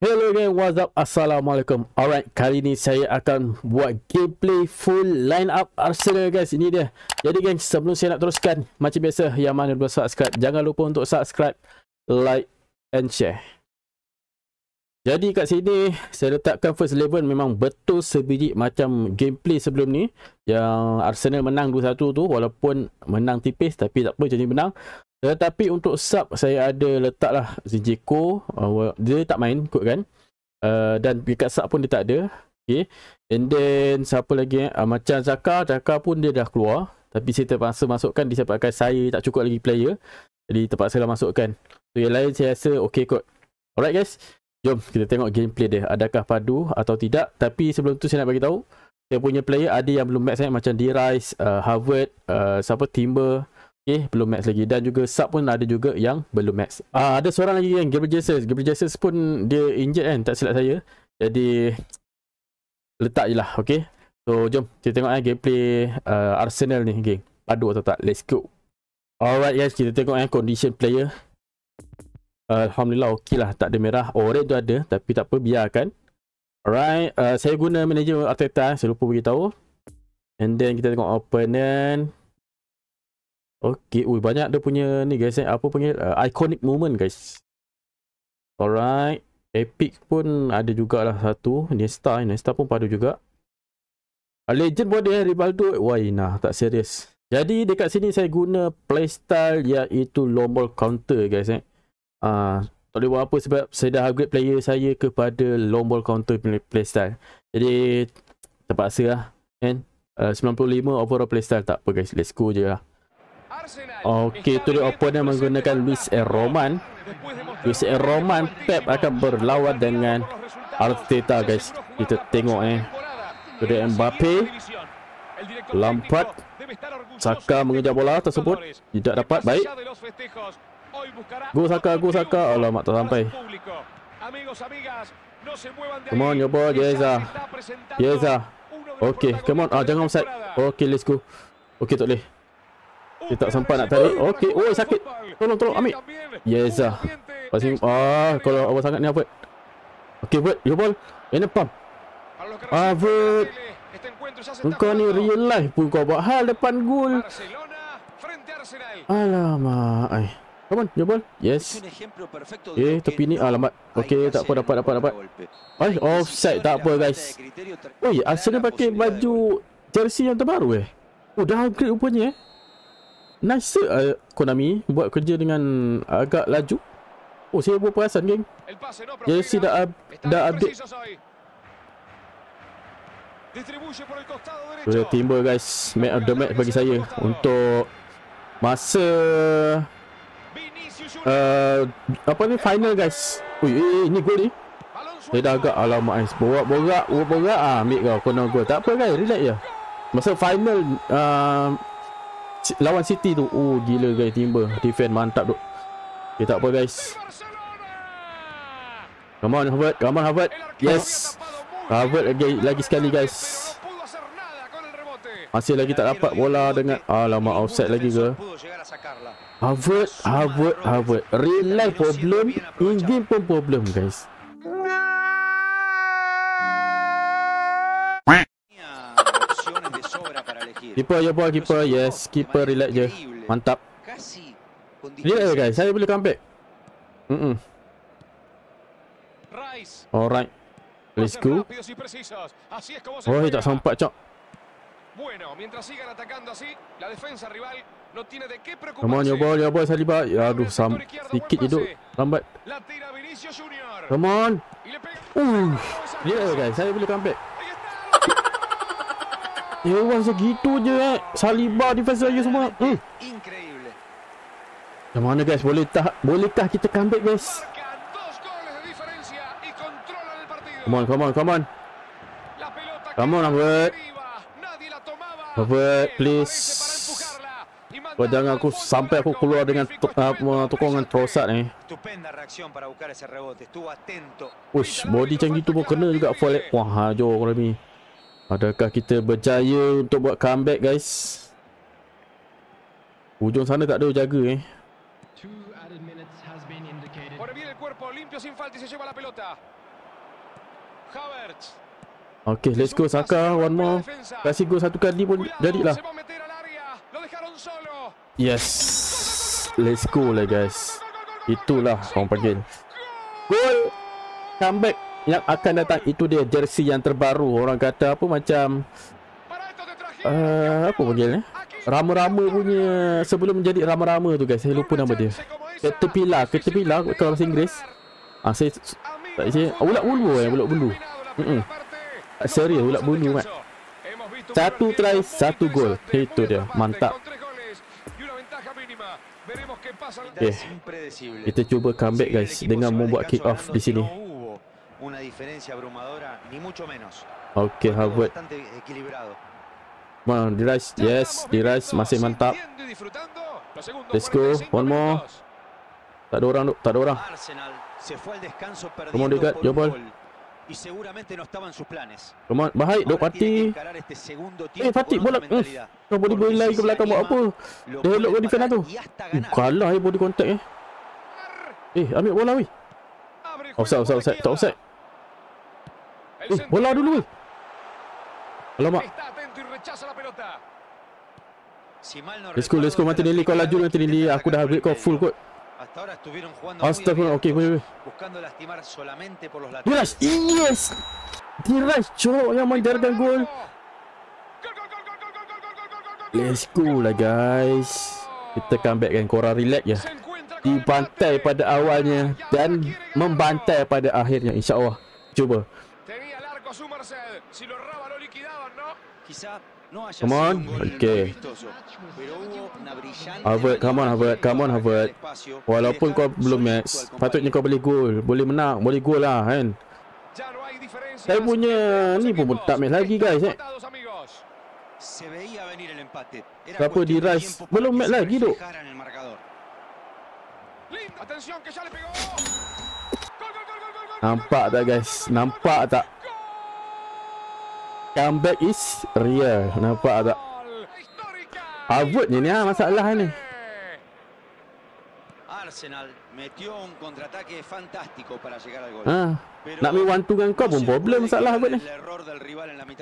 Hello again, what's up? Assalamualaikum. Alright, kali ni saya akan buat gameplay full line up Arsenal guys. Ini dia. Jadi geng, sebelum saya nak teruskan, macam biasa yang mana dulu subscribe. Jangan lupa untuk subscribe, like and share. Jadi kat sini, saya letakkan first level memang betul sebiji macam gameplay sebelum ni. Yang Arsenal menang 2-1 tu, walaupun menang tipis tapi tak apa jadi menang. Tetapi eh, untuk sub saya ada letaklah ZJ Co uh, dia tak main kot kan. Uh, dan dekat sub pun dia tak ada. Okay. And then siapa lagi uh, macam Zaka, Zaka pun dia dah keluar tapi saya terpaksa masukkan disebabkan saya tak cukup lagi player. Jadi terpaksa lah masukkan. So yang lain saya rasa okey kot. Alright guys. Jom kita tengok gameplay dia adakah padu atau tidak. Tapi sebelum tu saya nak bagi tahu saya punya player ada yang belum match saya macam D-Rise, uh, Harvard, uh, siapa Timber, Okay, eh, belum max lagi dan juga sub pun ada juga yang belum max. Uh, ah, ada seorang lagi yang Gabriel Jesus. Gabriel Jesus pun dia injured kan tak silap saya. Jadi letak je lah okay. So jom kita tengok eh, gameplay uh, Arsenal ni geng. Okay. Padu atau tak? Let's go. Alright guys kita tengok eh, condition player. Uh, Alhamdulillah okey lah tak ada merah. Orange tu ada tapi tak apa biarkan. Alright uh, saya guna manager Arteta eh. saya lupa beritahu. And then kita tengok opponent. Okey, Ui, banyak dia punya ni guys eh. Apa panggil? Uh, iconic moment guys. Alright. Epic pun ada jugalah satu. Nesta eh. Nesta pun padu juga. A ah, legend pun dia eh. Rivaldo. Wah, nah. Tak serius. Jadi, dekat sini saya guna playstyle iaitu lombol counter guys eh. Uh, tak buat apa sebab saya dah upgrade player saya kepada lombol counter playstyle. Jadi, terpaksa lah. And, uh, 95 overall playstyle. Tak apa guys. Let's go je lah. Okey, itu dia opponent menggunakan Luis R. Roman. Luis R. Roman, Pep akan berlawan dengan Arteta guys. Kita tengok eh. Itu dia Mbappe. Lampard. Saka mengejar bola tersebut. Tidak dapat. Baik. Go Saka, go Saka. Alamak, tak sampai. Come on, cuba Yeza. Yeza. Okey, come on. Ah, jangan offside. Okey, let's go. Okey, tak boleh. Dia tak sempat nak tarik. Okey. Oh, sakit. Tolong, tolong. Ambil. Yes lah. Pasti. Ah, kalau awak sangat ni apa? Okey, buat. You ball. Ini pump. Ah, Bud. Kau ni real life pun kau buat hal depan gol. Alamak. Ay. Eh. Come on, you ball. Yes. Eh, tepi ni. alamat. lambat. Okey, tak apa. Dapat, dapat, dapat. Ay, eh, offside. Tak apa, guys. Oi, Arsenal pakai baju jersey yang terbaru eh. Oh, upgrade rupanya eh nice uh, Konami buat kerja dengan agak laju. Oh, saya buat perasan, geng. Jersey dah, dah update. Sudah timba, guys. Make of the match bagi saya untuk masa uh, apa ni final guys. Ui, ui, ui ni gol ni. Dia dah agak alamak ais borak-borak borak ah ambil kau kena gol. Tak apa guys, relax je. Masa final uh, lawan City tu. Oh gila guys timba. Defend mantap tu. Okay tak apa guys. Come on Harvard. Come on Harvard. Yes. Harvard lagi, lagi sekali guys. Masih lagi tak dapat bola dengan Alamak offset lagi ke Harvard Harvard Harvard Real life problem In game pun problem guys Keeper je boy, keeper. Yes, keeper relax je. Mantap. Relax je guys, saya boleh comeback. Mm -mm. Alright. Let's go. Oh, eh, tak sempat cok. Come on, your boy, your boy, Saliba. Ya, aduh, sam sikit je Lambat. Come on. Uh. Relax guys, saya boleh comeback. Ya, Evans segitu je eh. Saliba defense saya semua. Hmm. Incredible. Macam mana guys boleh tak bolehkah kita comeback guys? Come on, come on, come on. Come on, Robert. Robert, please. Kau jangan aku sampai aku keluar dengan ah, tokongan trosat ni. Estupenda Ush, body macam gitu pun kena juga. Wah, jauh kalau ni. Adakah kita berjaya untuk buat comeback guys? Ujung sana tak ada jaga eh. Okay, let's go Saka, one more. Kasih go satu kali pun jadilah. Yes. Let's go lah guys. Itulah orang panggil. Goal! Comeback! yang akan datang itu dia jersey yang terbaru orang kata apa macam uh, apa panggilnya rama-rama punya sebelum menjadi rama-rama tu guys saya lupa nama dia ketepila ketepila kalau bahasa Inggeris ah, saya tak saya ah, ulat bulu eh ulat bulu hmm serius ulat bulu kan satu try satu gol itu dia mantap Okay. Eh, kita cuba comeback guys Dengan membuat kick off di sini una diferencia abrumadora, ni mucho menos. Ok, Howard. Bastante equilibrado. Bueno, d ya yes, D-Rice, masih mantap. Let's go, one more. Tak ada orang, tak ada orang. Arsenal se fue al descanso Y seguramente no estaban sus planes. Come on, bahai, dok pati. Eh, Fati, bola. Kau boleh boleh lari ke belakang buat apa? Dia elok kau defend tu. Uh, kalah, eh, body contact eh. Eh, ambil bola, weh. Offside, offside, offside. Tak Eh, bola dulu. Alamak. Let's go, let's go. Martinelli, kau laju Martinelli. Aku dah upgrade kau full kot. Astaghfirullah, okay, boleh, boleh. Diras, yes! Diras, corok yang main jargan gol. Let's go lah guys. Kita comeback kan, korang relax ya. Dibantai pada awalnya dan membantai pada akhirnya. InsyaAllah, cuba. Cuba sacó su merced. Si lo erraba, lo liquidaban, ¿no? Quizá no haya sido un gol Pero hubo una brillante... Albert, come on, Albert. Come on, Albert. Walaupun kau belum match, patutnya kau boleh gol. Boleh menang, boleh gol lah, kan? Saya punya ni pun tak match lagi guys eh. Se veía venir el empate. Era Siapa di Rice? Belum match lagi duk. Nampak tak guys? Nampak tak? comeback is real nampak tak Havertz ni lah masalah ni Arsenal metió un contraataque fantástico para llegar al gol. Ah, nak main one two dengan kau pun problem masalah Havertz ni.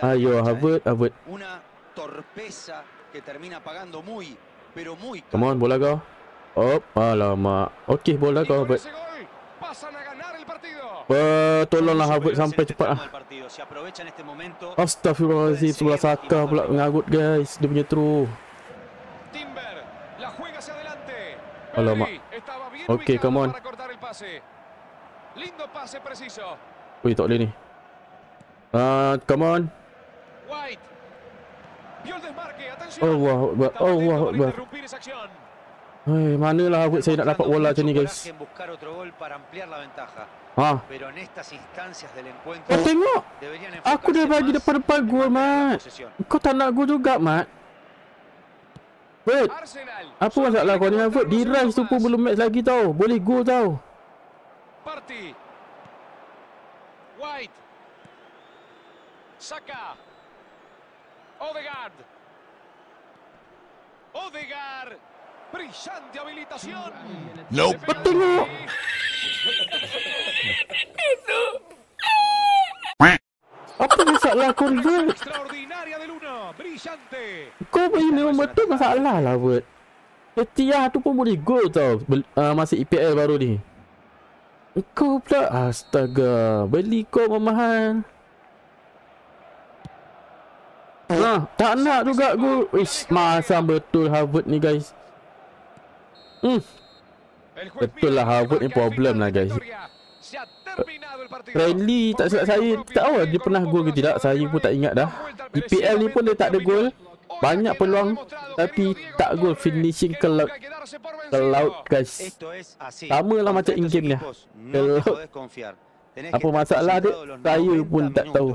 Ayo Havertz, Havertz. Eh. Una torpeza que termina pagando muy pero muy Come on, bola kau. Oh, alamak. Okey, bola kau, Bet. Pasan a ganar el partido. Tolonglah Harvard sampai cepat ah. Astaghfirullahalazim sebelah Saka pula mengagut guys dia punya true. Timber Alamak. Okay, come on. Ui, tak boleh ni. Ah, come on. White. Allah, Allah, Allah, Eh, Mana lah, aku saya nak dapat bola macam ni guys. gol para ampliar la ventaja. Ha. Pero en estas instancias del encuentro. Oh, tengok. Aku dah bagi depan-depan gol, Mat. Kau tak nak gol juga, Mat. Wait. Apa masalah kau ni? Wait, dirais tu pun belum match lagi tau. Boleh gol tau. Party. White. Saka. Odegaard. Odegaard. Brillante habilitación. No. Apa yang salah aku ni? Extraordinaria Kau boleh umat tu masalah lah buat. Setia eh, tu pun boleh gol tau. Uh, masih EPL baru ni. Kau pula astaga, beli kau mahal. Nah, tak nak juga gol. Ish, masam betul Harvard ni guys. Hmm. Betul lah Harvard ni problem lah guys. Friendly tak silap saya tak tahu lah, dia pernah gol ke tidak saya pun tak ingat dah. IPL e ni pun dia tak ada gol. Banyak peluang tapi tak gol finishing ke laut, ke laut guys. Sama lah macam in game ni. Apa masalah dia? Saya pun tak tahu.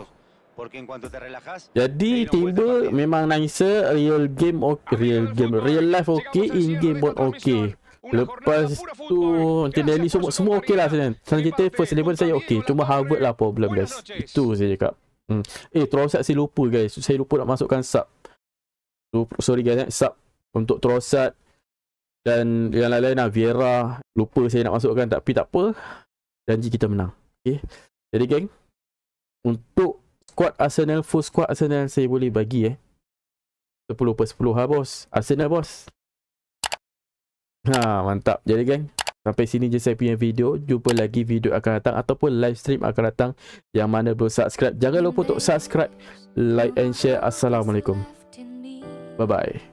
Jadi tiba memang nice real game okay, real game real life okay in game pun okay. Lepas tu Tindali semua semua okey lah sebenarnya. Sekarang kita first level saya okey. Cuma Harvard lah problem guys. Itu saya cakap. Hmm. Eh troll set saya lupa guys. Saya lupa nak masukkan sub. sorry guys. Eh. Sub untuk troll set. Dan yang lain-lain lah. Viera. Lupa saya nak masukkan. Tapi tak apa. Janji kita menang. Okay. Jadi geng. Untuk squad Arsenal, full squad Arsenal saya boleh bagi eh. 10 per 10 lah ha, bos. Arsenal bos. Ha, mantap. Jadi gang sampai sini je saya punya video. Jumpa lagi video akan datang ataupun live stream akan datang. Yang mana belum subscribe. Jangan lupa untuk subscribe, like and share. Assalamualaikum. Bye-bye.